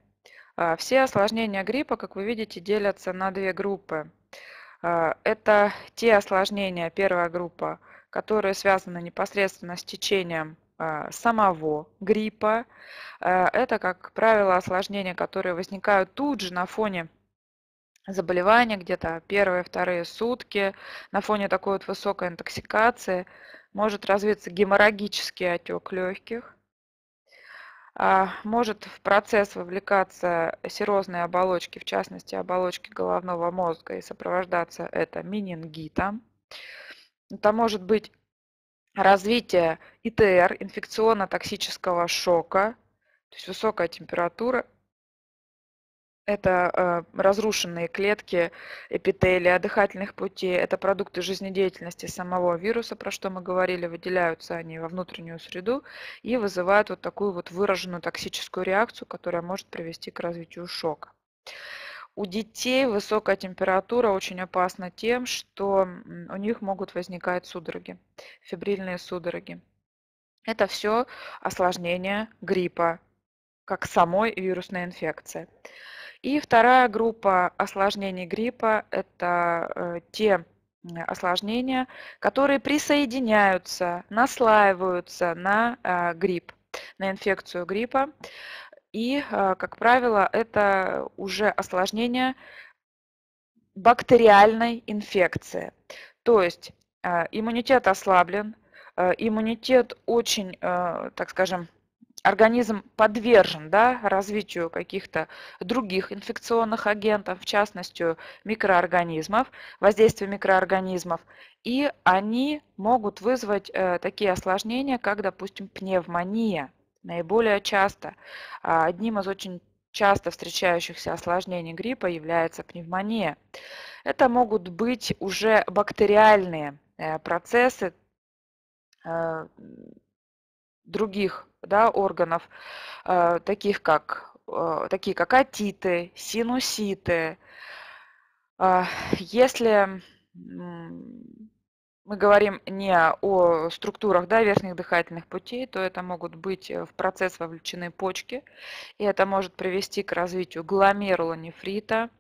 А, все осложнения гриппа, как вы видите, делятся на две группы. А, это те осложнения, первая группа, которые связаны непосредственно с течением самого гриппа. Это, как правило, осложнения, которые возникают тут же на фоне заболевания, где-то первые-вторые сутки, на фоне такой вот высокой интоксикации. Может развиться геморрагический отек легких, а, может в процесс вовлекаться серозные оболочки, в частности оболочки головного мозга, и сопровождаться это менингитом. Это может быть развитие ИТР, инфекционно-токсического шока, то есть высокая температура, это э, разрушенные клетки эпителия дыхательных путей, это продукты жизнедеятельности самого вируса, про что мы говорили, выделяются они во внутреннюю среду и вызывают вот такую вот выраженную токсическую реакцию, которая может привести к развитию шока. У детей высокая температура очень опасна тем, что у них могут возникать судороги, фибрильные судороги. Это все осложнение гриппа, как самой вирусной инфекции. И вторая группа осложнений гриппа – это э, те осложнения, которые присоединяются, наслаиваются на э, грипп, на инфекцию гриппа. И, э, как правило, это уже осложнение бактериальной инфекции. То есть иммунитет ослаблен, иммунитет очень, так скажем, организм подвержен да, развитию каких-то других инфекционных агентов, в частности микроорганизмов, воздействие микроорганизмов, и они могут вызвать э, такие осложнения, как, допустим, пневмония, наиболее часто. А одним из очень часто встречающихся осложнений гриппа является пневмония. Это могут быть уже бактериальные э, процессы э, других да, органов, э, таких как, э, такие как отиты, синуситы. Э, если мы говорим не о структурах да, верхних дыхательных путей, то это могут быть в процесс вовлечены почки, и это может привести к развитию гломерулонефрита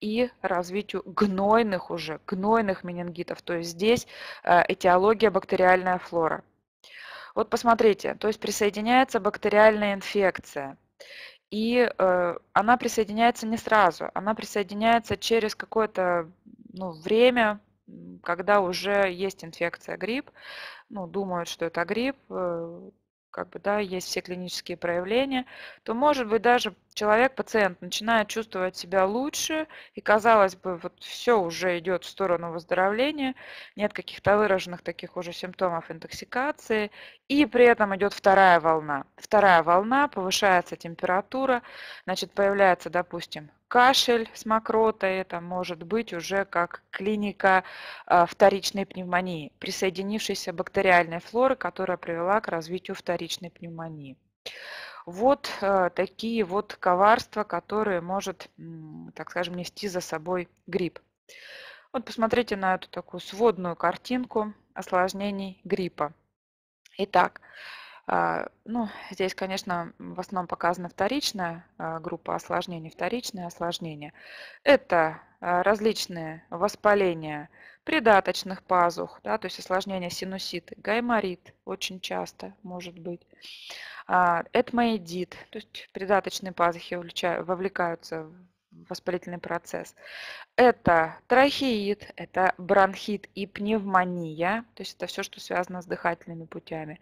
и развитию гнойных уже, гнойных менингитов. То есть здесь этиология бактериальная флора. Вот посмотрите, то есть присоединяется бактериальная инфекция. И э, она присоединяется не сразу, она присоединяется через какое-то ну, время, когда уже есть инфекция грипп, ну, думают, что это грипп, э, как бы, да, есть все клинические проявления, то, может быть, даже человек, пациент, начинает чувствовать себя лучше, и, казалось бы, вот все уже идет в сторону выздоровления, нет каких-то выраженных таких уже симптомов интоксикации, и при этом идет вторая волна. Вторая волна, повышается температура, значит, появляется, допустим, кашель с мокротой, это может быть уже как клиника а, вторичной пневмонии, присоединившейся бактериальной флоры, которая привела к развитию вторичной пневмонии. Вот а, такие вот коварства, которые может, так скажем, нести за собой грипп. Вот посмотрите на эту такую сводную картинку осложнений гриппа. Итак, а, ну, здесь, конечно, в основном показана вторичная группа осложнений, вторичные осложнения. Это а, различные воспаления придаточных пазух, да, то есть осложнения синуситы, гайморит очень часто может быть, а, этмоидит, то есть придаточные пазухи вовлекаются воспалительный процесс. Это трахеит, это бронхит и пневмония, то есть это все, что связано с дыхательными путями.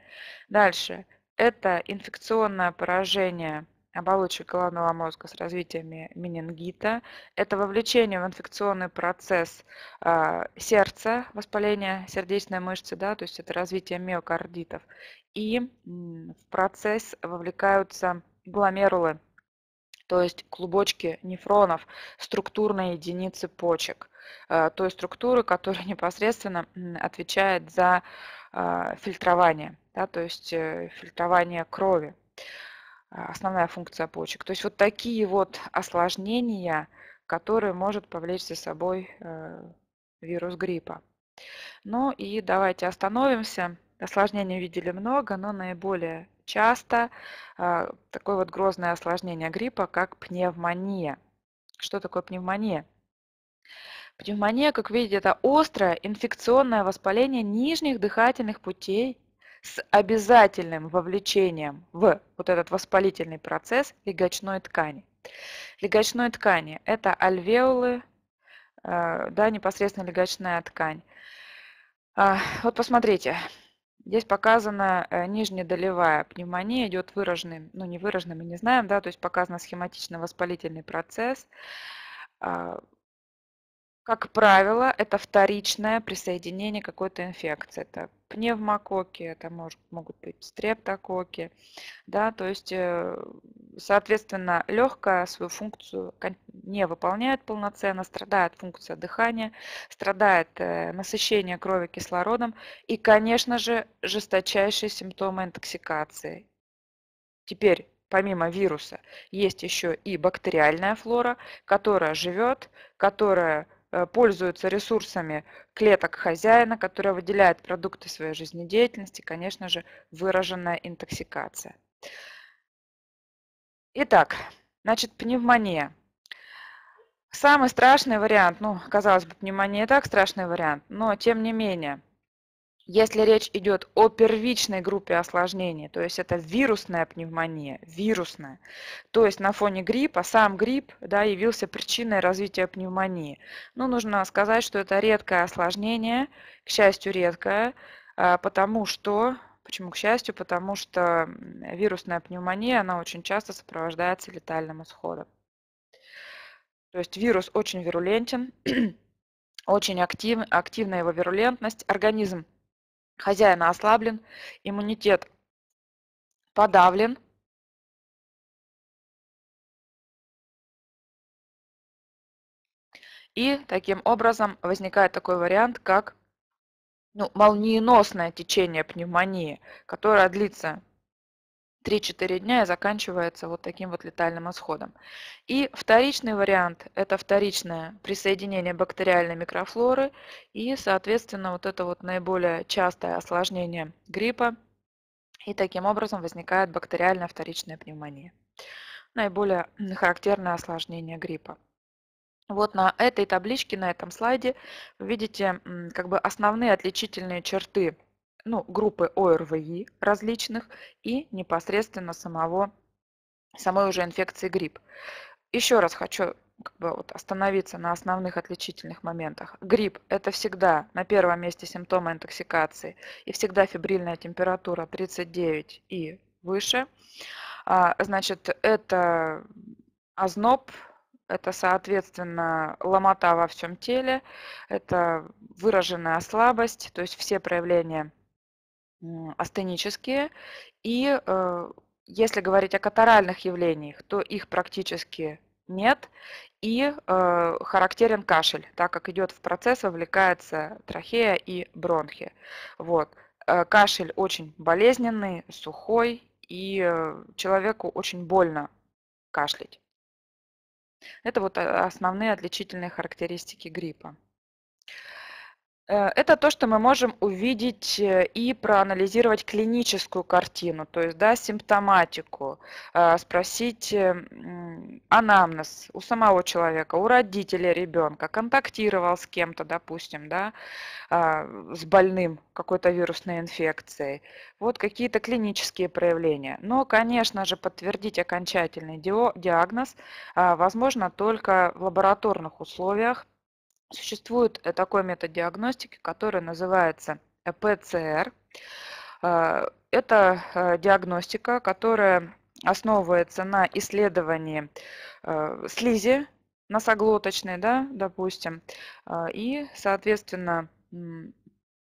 Дальше, это инфекционное поражение оболочек головного мозга с развитием менингита. Это вовлечение в инфекционный процесс э, сердца, воспаление сердечной мышцы, да, то есть это развитие миокардитов. И в процесс вовлекаются гломерулы то есть клубочки нефронов структурные единицы почек, э, той структуры, которая непосредственно отвечает за э, фильтрование, да, то есть э, фильтрование крови, основная функция почек. То есть вот такие вот осложнения, которые может повлечь за собой вирус гриппа. Ну и давайте остановимся. Осложнений видели много, но наиболее часто а, такое вот грозное осложнение гриппа, как пневмония. Что такое пневмония? Пневмония, как видите, это острое инфекционное воспаление нижних дыхательных путей с обязательным вовлечением в вот этот воспалительный процесс легочной ткани. Легочной ткани – это альвеолы, а, да, непосредственно легочная ткань. А, вот посмотрите, Здесь показана э, нижняя долевая пневмония, идет выраженный, ну не выраженный, мы не знаем, да, то есть показан схематично воспалительный процесс. А, как правило, это вторичное присоединение какой-то инфекции. Это пневмококи, это может, могут быть стрептококи, да, то есть, э, соответственно, легкая свою функцию не выполняет полноценно, страдает функция дыхания, страдает э, насыщение крови кислородом и, конечно же, жесточайшие симптомы интоксикации. Теперь помимо вируса, есть еще и бактериальная флора, которая живет, которая Э, пользуются ресурсами клеток хозяина, которая выделяет продукты своей жизнедеятельности, конечно же, выраженная интоксикация. Итак, значит, пневмония. Самый страшный вариант, ну, казалось бы, пневмония и так страшный вариант, но тем не менее, если речь идет о первичной группе осложнений, то есть это вирусная пневмония, вирусная, то есть на фоне гриппа, сам грипп да, явился причиной развития пневмонии. Но ну, нужно сказать, что это редкое осложнение, к счастью, редкое, а, потому что, почему к счастью, потому что вирусная пневмония, она очень часто сопровождается летальным исходом. То есть вирус очень вирулентен, очень актив, активна его вирулентность. Организм хозяина ослаблен, иммунитет подавлен, И таким образом возникает такой вариант, как ну, молниеносное течение пневмонии, которое длится 3-4 дня и заканчивается вот таким вот летальным исходом. И вторичный вариант – это вторичное присоединение бактериальной микрофлоры и, соответственно, вот это вот наиболее частое осложнение гриппа. И таким образом возникает бактериальная вторичная пневмония. Наиболее характерное осложнение гриппа. Вот на этой табличке, на этом слайде, вы видите как бы основные отличительные черты ну, группы ОРВИ различных и непосредственно самого, самой уже инфекции грипп. Еще раз хочу как бы вот остановиться на основных отличительных моментах. Грипп – это всегда на первом месте симптомы интоксикации и всегда фебрильная температура 39 и выше. А, значит, это озноб, это, соответственно, ломота во всем теле, это выраженная слабость, то есть все проявления астенические. И э, если говорить о катаральных явлениях, то их практически нет. И э, характерен кашель, так как идет в процесс, вовлекается трахея и бронхи. Вот. Э, кашель очень болезненный, сухой, и э, человеку очень больно кашлять. Это вот основные отличительные характеристики гриппа. Э, это то, что мы можем увидеть э, и проанализировать клиническую картину, то есть да, симптоматику, э, спросить анамнез у самого человека, у родителя ребенка, контактировал с кем-то, допустим, да, а, с больным какой-то вирусной инфекцией. Вот какие-то клинические проявления. Но, конечно же, подтвердить окончательный диагноз а, возможно только в лабораторных условиях, Существует э, такой метод диагностики, который называется э, ПЦР. А, это э, диагностика, которая основывается на исследовании слизи носоглоточной, да, допустим, а, и, соответственно,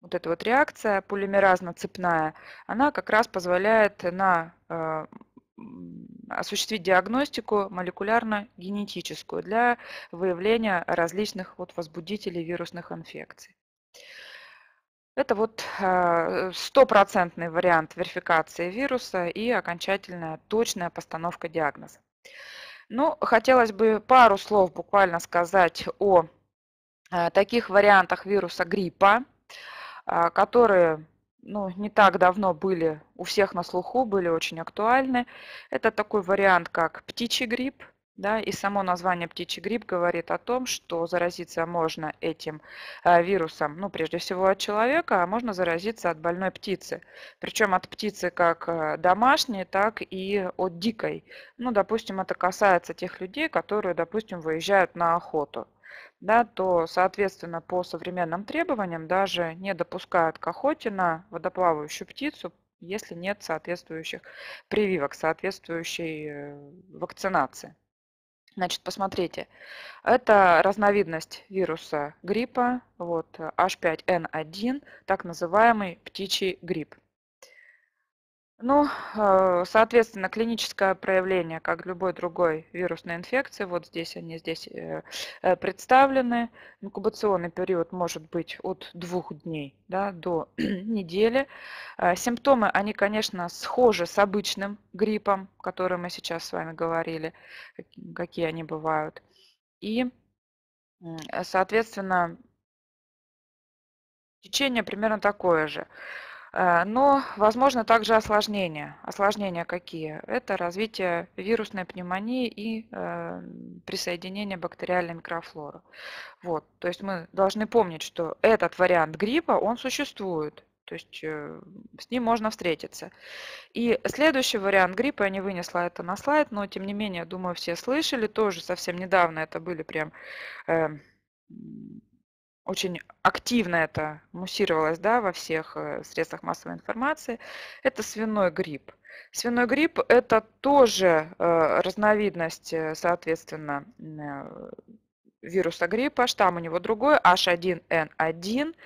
вот эта вот реакция полимеразно-цепная, она как раз позволяет на осуществить диагностику молекулярно-генетическую для выявления различных вот возбудителей вирусных инфекций. Это вот а, э, стопроцентный вариант верификации вируса и окончательная точная постановка диагноза. Ну, хотелось бы пару слов буквально сказать о а, таких вариантах вируса гриппа, а, которые ну, не так давно были, у всех на слуху, были очень актуальны. Это такой вариант, как птичий грипп, да, и само название птичий грипп говорит о том, что заразиться можно этим э, вирусом, ну, прежде всего от человека, а можно заразиться от больной птицы. Причем от птицы как а, домашней, так и от дикой. Ну, допустим, это касается тех людей, которые, допустим, выезжают на охоту да, то, соответственно, по современным требованиям даже не допускают к охоте на водоплавающую птицу, если нет соответствующих прививок, соответствующей э, вакцинации. Значит, посмотрите, это разновидность вируса гриппа, вот H5N1, так называемый птичий грипп. Ну, а, соответственно, клиническое проявление, как любой другой вирусной инфекции, вот здесь они здесь э, э, представлены. Инкубационный период может быть от двух дней да, до недели. А, симптомы, они, конечно, схожи с обычным гриппом, о котором мы сейчас с вами говорили, какие они бывают. И, э, соответственно, течение примерно такое же. А, но возможно также осложнения. Осложнения какие? Это развитие вирусной пневмонии и э, присоединение бактериальной микрофлоры. Вот. То есть мы должны помнить, что этот вариант гриппа, он существует. То есть э, с ним можно встретиться. И следующий вариант гриппа, я не вынесла это на слайд, но тем не менее, думаю, все слышали, тоже совсем недавно это были прям э, очень активно это муссировалось да, во всех э, средствах массовой информации, это свиной грипп. Свиной грипп – это тоже э, разновидность, э, соответственно, вируса гриппа, штамм у него другой, H1N1,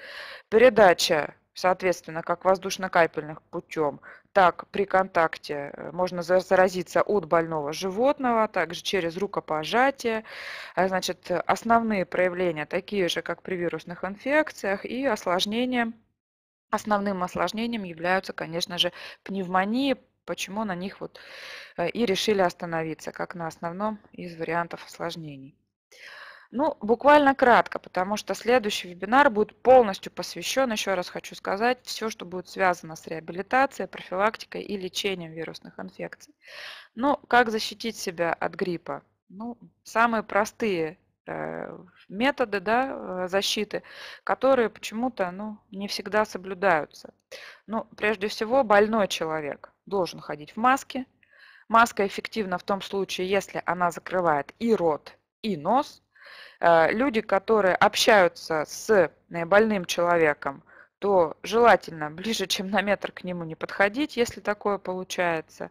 передача, соответственно, как воздушно-капельных путем так, при контакте э, можно заразиться от больного животного, также через рукопожатие. А, значит, основные проявления такие же, как при вирусных инфекциях, и осложнения. Основным осложнением являются, конечно же, пневмонии, почему на них вот э, и решили остановиться, как на основном из вариантов осложнений. Ну, буквально кратко, потому что следующий вебинар будет полностью посвящен, еще раз хочу сказать, все, что будет связано с реабилитацией, профилактикой и лечением вирусных инфекций. Ну, как защитить себя от гриппа? Ну, самые простые э, методы да, э, защиты, которые почему-то ну, не всегда соблюдаются. Ну, прежде всего, больной человек должен ходить в маске. Маска эффективна в том случае, если она закрывает и рот, и нос – Э, люди, которые общаются с э, больным человеком, то желательно ближе, чем на метр к нему не подходить, если такое получается,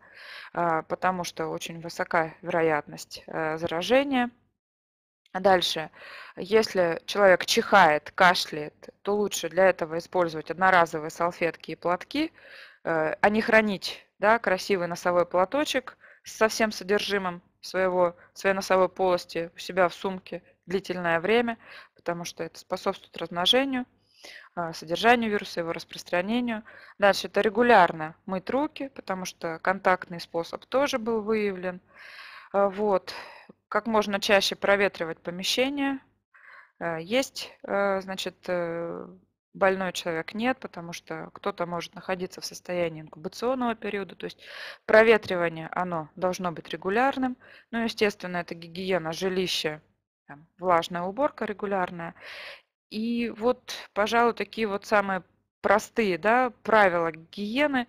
э, потому что очень высока вероятность заражения. А дальше, если человек чихает, кашляет, то лучше для этого использовать одноразовые салфетки и платки, а не хранить да, красивый носовой платочек с всем содержимым своего, своей носовой полости у себя в сумке длительное время, потому что это способствует размножению, а, содержанию вируса, его распространению. Дальше это регулярно мыть руки, потому что контактный способ тоже был выявлен. А, вот. Как можно чаще проветривать помещение. А, есть, значит, э, больной человек нет, потому что кто-то может находиться в состоянии инкубационного периода, то есть проветривание, оно должно быть регулярным. Ну, естественно, это гигиена жилища, там, влажная уборка регулярная. И вот, пожалуй, такие вот самые простые да, правила гигиены,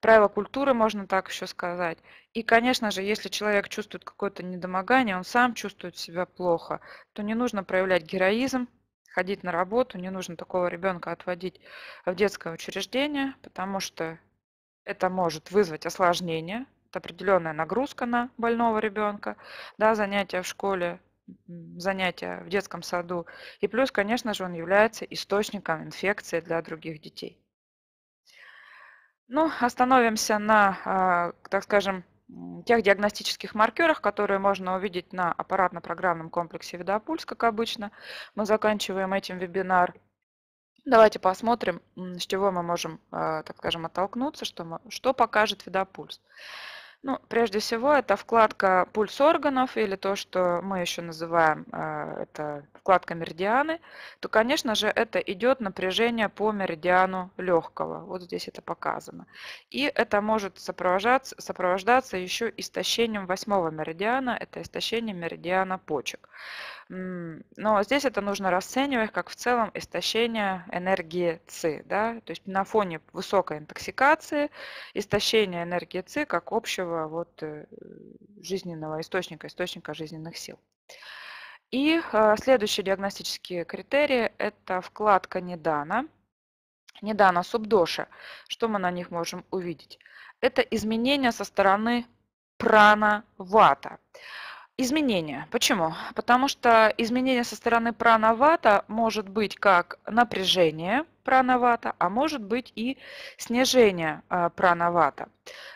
правила культуры, можно так еще сказать. И, конечно же, если человек чувствует какое-то недомогание, он сам чувствует себя плохо, то не нужно проявлять героизм, ходить на работу, не нужно такого ребенка отводить в детское учреждение, потому что это может вызвать осложнение, это определенная нагрузка на больного ребенка, да, занятия в школе, занятия в детском саду. И плюс, конечно же, он является источником инфекции для других детей. Ну, остановимся на, а, так скажем, тех диагностических маркерах, которые можно увидеть на аппаратно-программном комплексе Видопульс, как обычно. Мы заканчиваем этим вебинар. Давайте посмотрим, с чего мы можем, э, так скажем, оттолкнуться, что, мы, что покажет Видопульс. Ну, прежде всего, это вкладка «Пульс органов» или то, что мы еще называем, а, это вкладка «Меридианы», то, конечно же, это идет напряжение по меридиану легкого. Вот здесь это показано. И это может сопровождаться, сопровождаться еще истощением восьмого меридиана, это истощение меридиана почек. Но здесь это нужно расценивать как в целом истощение энергии ЦИ. Да? То есть на фоне высокой интоксикации истощение энергии ЦИ как общего вот э, жизненного источника, источника жизненных сил. И а, следующие диагностические критерии – это вкладка «Недана». Недана субдоша. Что мы на них можем увидеть? Это изменения со стороны прана-вата. Изменения. Почему? Потому что изменение со стороны пранавата может быть как напряжение пранавата, а может быть и снижение а, пранавата.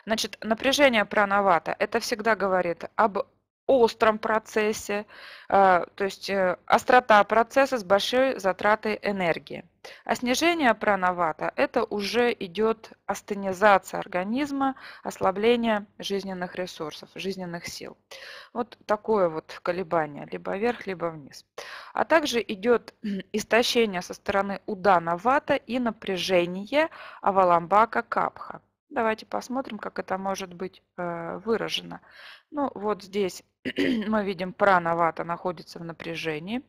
Значит, напряжение пранавата – это всегда говорит об остром процессе, а, то есть э, острота процесса с большой затратой энергии. А снижение прановата – это уже идет астенизация организма, ослабление жизненных ресурсов, жизненных сил. Вот такое вот колебание, либо вверх, либо вниз. А также идет истощение со стороны удана вата и напряжение аваламбака капха. Давайте посмотрим, как это может быть э, выражено. Ну, вот здесь мы видим, пранавата находится в напряжении,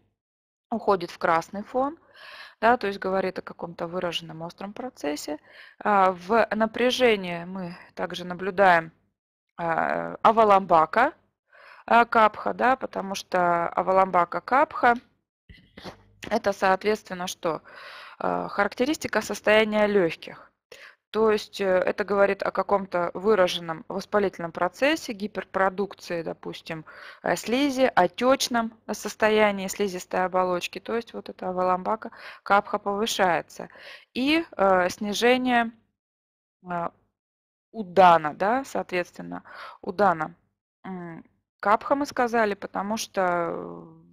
уходит в красный фон, да, то есть говорит о каком-то выраженном остром процессе. А, в напряжении мы также наблюдаем а, э, аваламбака а, капха, да, потому что аваламбака капха это, соответственно, что? Характеристика состояния легких. То есть э, это говорит о каком-то выраженном воспалительном процессе, гиперпродукции, допустим, э, слизи, отечном состоянии слизистой оболочки. То есть вот эта аваламбака капха повышается. И э, снижение э, удана, да, соответственно, удана. Капха мы сказали, потому что э,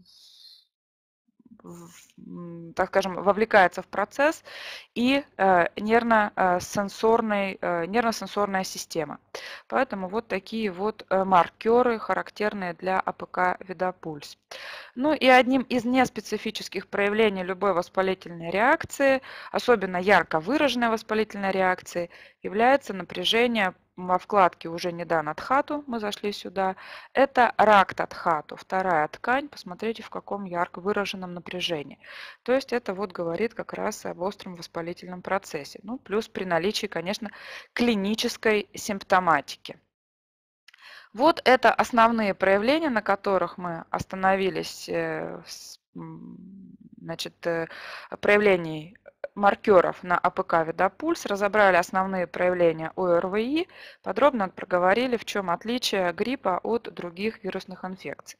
так скажем, вовлекается в процесс, и э, нервно-сенсорный, э, э, нервно-сенсорная система. Поэтому вот такие вот маркеры, характерные для АПК видопульс. Ну и одним из неспецифических проявлений любой воспалительной реакции, особенно ярко выраженной воспалительной реакции, является напряжение во вкладке уже не дан Адхату, мы зашли сюда. Это ракт Адхату, вторая ткань, посмотрите в каком ярко выраженном напряжении. То есть это вот говорит как раз об остром воспалительном процессе. Ну, плюс при наличии, конечно, клинической симптоматики. Вот это основные проявления, на которых мы остановились э, значит, э, проявлений маркеров на АПК «Видопульс», разобрали основные проявления ОРВИ, подробно проговорили, в чем отличие гриппа от других вирусных инфекций.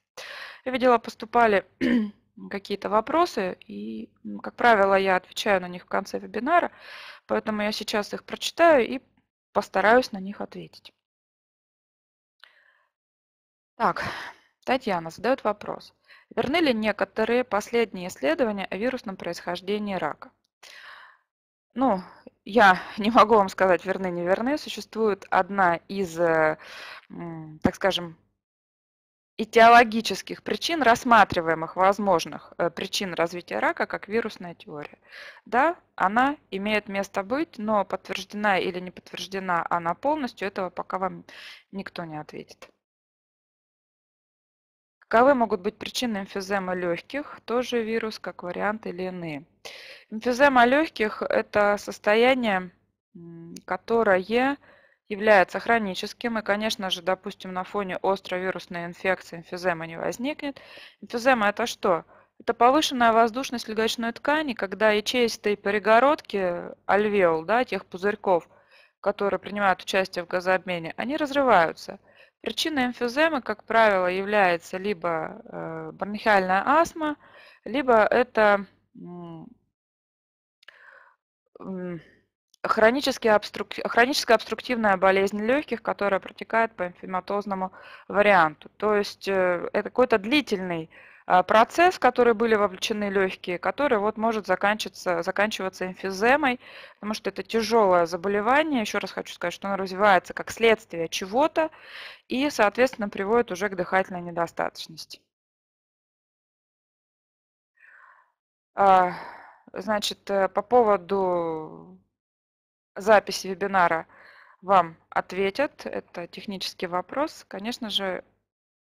Я видела, поступали какие-то вопросы, и, как правило, я отвечаю на них в конце вебинара, поэтому я сейчас их прочитаю и постараюсь на них ответить. Так, Татьяна задает вопрос. Верны ли некоторые последние исследования о вирусном происхождении рака? Ну, я не могу вам сказать, верны, не верны. Существует одна из, э, так скажем, этиологических причин, рассматриваемых возможных э, причин развития рака как вирусная теория. Да, она имеет место быть, но подтверждена или не подтверждена она полностью, этого пока вам никто не ответит. Каковы могут быть причины эмфизема легких, тоже вирус, как вариант или иные? Эмфизема легких – это состояние, которое является хроническим, и, конечно же, допустим, на фоне острой вирусной инфекции эмфизема не возникнет. Эмфизема – это что? Это повышенная воздушность легочной ткани, когда ячеистые перегородки, альвеол, да, тех пузырьков, которые принимают участие в газообмене, они разрываются – Причиной эмфиземы, как правило, является либо э, бронхиальная астма, либо это хроническая обструктивная болезнь легких, которая протекает по эмфематозному варианту. То есть э, это какой-то длительный а, процесс, в который были вовлечены легкие, который вот может заканчиваться, заканчиваться эмфиземой, потому что это тяжелое заболевание. Еще раз хочу сказать, что оно развивается как следствие чего-то и, соответственно, приводит уже к дыхательной недостаточности. А, значит, э, по поводу записи вебинара вам ответят. Это технический вопрос. Конечно же,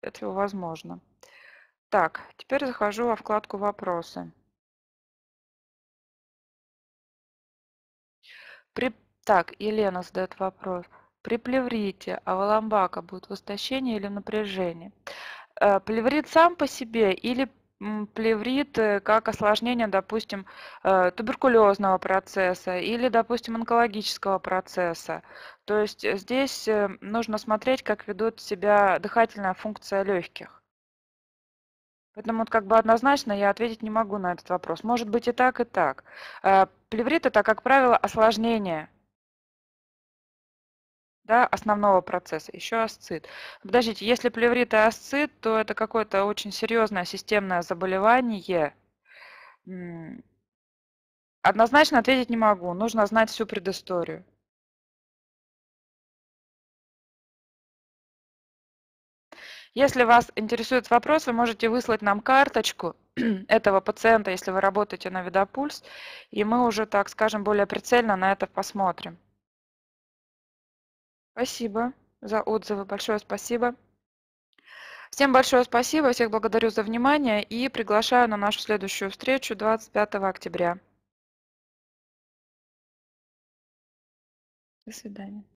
это возможно. Так, теперь захожу во вкладку «Вопросы». При... Так, Елена задает вопрос. При плеврите аваламбака будет в истощении или в напряжении? Э, плеврит сам по себе или плеврит э, как осложнение, допустим, э, туберкулезного процесса или, допустим, онкологического процесса. То есть здесь нужно смотреть, как ведут себя дыхательная функция легких. Поэтому вот как бы однозначно я ответить не могу на этот вопрос. Может быть и так, и так. Э, плеврит это, как правило, осложнение да, основного процесса, еще асцит. Подождите, если плеврит и асцит, то это какое-то очень серьезное системное заболевание. Однозначно ответить не могу, нужно знать всю предысторию. Если вас интересует вопрос, вы можете выслать нам карточку этого пациента, если вы работаете на Видопульс, и мы уже, так скажем, более прицельно на это посмотрим. Спасибо за отзывы, большое спасибо. Всем большое спасибо, всех благодарю за внимание и приглашаю на нашу следующую встречу 25 октября. До свидания.